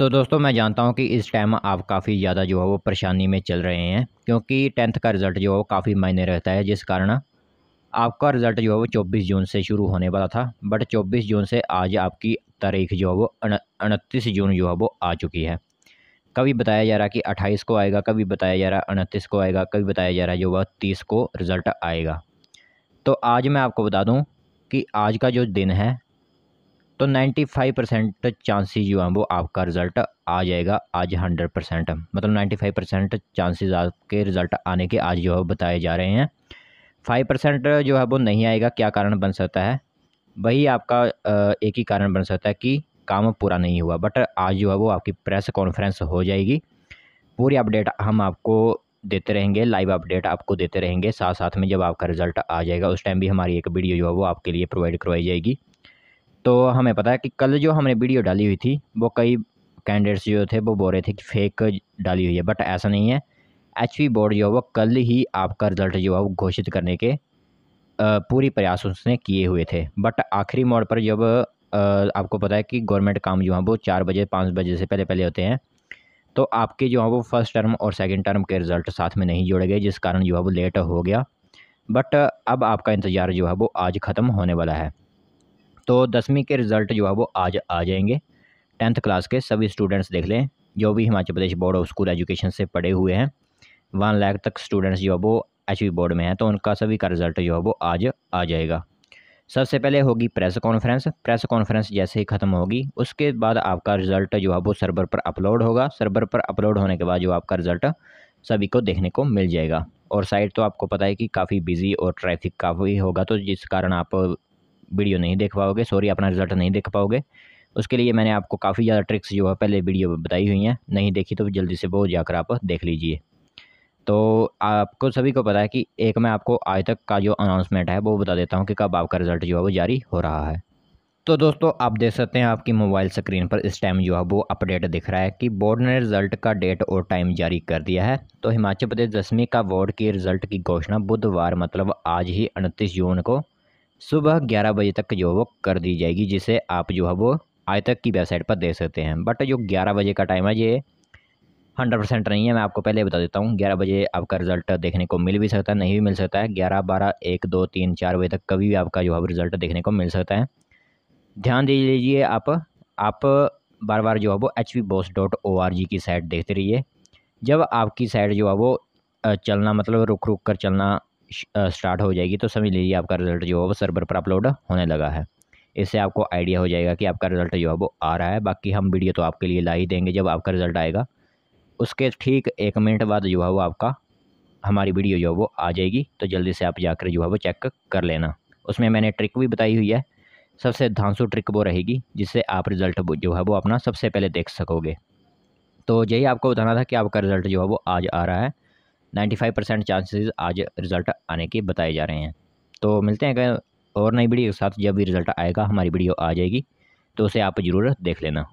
तो दोस्तों मैं जानता हूँ कि इस टाइम आप काफ़ी ज़्यादा जो है वो परेशानी में चल रहे हैं क्योंकि टेंथ का रिज़ल्ट जो है वो काफ़ी मायने रहता है जिस कारण आपका रिज़ल्ट जो है वो चौबीस जून से शुरू होने वाला था बट चौबीस जून से आज आपकी तारीख जो है वो उनतीस जून जो है वो आ चुकी है कभी बताया जा रहा कि अट्ठाईस को आएगा कभी बताया जा रहा उनतीस को आएगा कभी बताया जा रहा जो वह तीस को रिज़ल्ट आएगा तो आज मैं आपको बता दूँ कि आज का जो दिन है तो 95 परसेंट चांसेज जो हैं वो आपका रिज़ल्ट आ जाएगा आज 100 परसेंट मतलब 95 परसेंट चांसेज आपके रिज़ल्ट आने के आज जो है बताए जा रहे हैं 5 परसेंट जो है वो नहीं आएगा क्या कारण बन सकता है वही आपका एक ही कारण बन सकता है कि काम पूरा नहीं हुआ बट आज जो है वो आपकी प्रेस कॉन्फ्रेंस हो जाएगी पूरी अपडेट हम आपको देते रहेंगे लाइव अपडेट आपको देते रहेंगे साथ साथ में जब आपका रिज़ल्ट आ जाएगा उस टाइम भी हमारी एक वीडियो जो है वो आपके लिए प्रोवाइड करवाई जाएगी तो हमें पता है कि कल जो हमने वीडियो डाली हुई थी वो कई कैंडिडेट्स जो थे वो बोल रहे थे कि फेक डाली हुई है बट ऐसा नहीं है एच बोर्ड जो है वो कल ही आपका रिज़ल्ट जो है वो घोषित करने के पूरी प्रयास उसने किए हुए थे बट आखिरी मोड़ पर जब आपको पता है कि गवर्नमेंट काम जो है वो चार बजे पाँच बजे से पहले पहले होते हैं तो आपके जो है वो फर्स्ट टर्म और सेकेंड टर्म के रिज़ल्ट साथ में नहीं जोड़े गए जिस कारण जो है वो लेट हो गया बट अब आपका इंतज़ार जो है वो आज ख़त्म होने वाला है तो दसवीं के रिज़ल्ट जो है वो आज आ जाएंगे टेंथ क्लास के सभी स्टूडेंट्स देख लें जो भी Himachal Pradesh board of school education से पढ़े हुए हैं वन लाख तक स्टूडेंट्स जो है वो एच बोर्ड में हैं तो उनका सभी का रिज़ल्ट जो है वो आज आ जाएगा सबसे पहले होगी प्रेस कॉन्फ्रेंस प्रेस कॉन्फ्रेंस जैसे ही ख़त्म होगी उसके बाद आपका रिज़ल्ट जो है वो सर्वर पर अपलोड होगा सर्वर पर अपलोड होने के बाद जो आपका रिज़ल्ट सभी को देखने को मिल जाएगा और साइट तो आपको पता है कि काफ़ी बिज़ी और ट्रैफिक काफ़ी होगा तो जिस कारण आप वीडियो नहीं देख पाओगे सॉरी अपना रिज़ल्ट नहीं देख पाओगे उसके लिए मैंने आपको काफ़ी ज़्यादा ट्रिक्स जो है पहले वीडियो में बताई हुई हैं नहीं देखी तो जल्दी से वो जाकर आप देख लीजिए तो आपको सभी को पता है कि एक मैं आपको आज तक का जो अनाउंसमेंट है वो बता देता हूँ कि कब आपका रिज़ल्ट जो है वो जारी हो रहा है तो दोस्तों आप देख सकते हैं आपकी मोबाइल स्क्रीन पर इस टाइम जो है वो अपडेट दिख रहा है कि बोर्ड ने रिज़ल्ट का डेट और टाइम जारी कर दिया है तो हिमाचल प्रदेश दसवीं का बोर्ड के रिज़ल्ट की घोषणा बुधवार मतलब आज ही उनतीस जून को सुबह ग्यारह बजे तक जो वो कर दी जाएगी जिसे आप जो है वो आज तक की वेबसाइट पर दे सकते हैं बट जो ग्यारह बजे का टाइम है ये हंड्रेड परसेंट नहीं है मैं आपको पहले बता देता हूँ ग्यारह बजे आपका रिजल्ट देखने को मिल भी सकता है नहीं भी मिल सकता है ग्यारह बारह एक दो तीन चार बजे तक कभी भी आपका जो है रिज़ल्ट देखने को मिल सकता है ध्यान दे लीजिए आप आप बार बार जो है वो H P BOSE dot O R G की साइट देखते रहिए जब आपकी साइट जो है वो चलना मतलब रुक रुक कर चलना स्टार्ट हो जाएगी तो समझ लीजिए आपका रिज़ल्ट जो है वो सर्वर पर अपलोड होने लगा है इससे आपको आइडिया हो जाएगा कि आपका रिज़ल्ट जो है वो आ रहा है बाकी हम वीडियो तो आपके लिए ला ही देंगे जब आपका रिज़ल्ट आएगा उसके ठीक एक मिनट बाद जो है वो आपका हमारी वीडियो जो है वो आ जाएगी तो जल्दी से आप जाकर जो है वो चेक कर लेना उसमें मैंने ट्रिक भी बताई हुई है सबसे धांसू ट्रिक वो रहेगी जिससे आप रिज़ल्ट जो है वो अपना सबसे पहले देख सकोगे तो यही आपको बताना था कि आपका रिज़ल्ट जो है वो आज आ रहा है 95 परसेंट चांसेज़ आज रिज़ल्ट आने के बताए जा रहे हैं तो मिलते हैं अगर और नई वीडियो के साथ जब भी रिज़ल्ट आएगा हमारी वीडियो आ जाएगी तो उसे आप ज़रूर देख लेना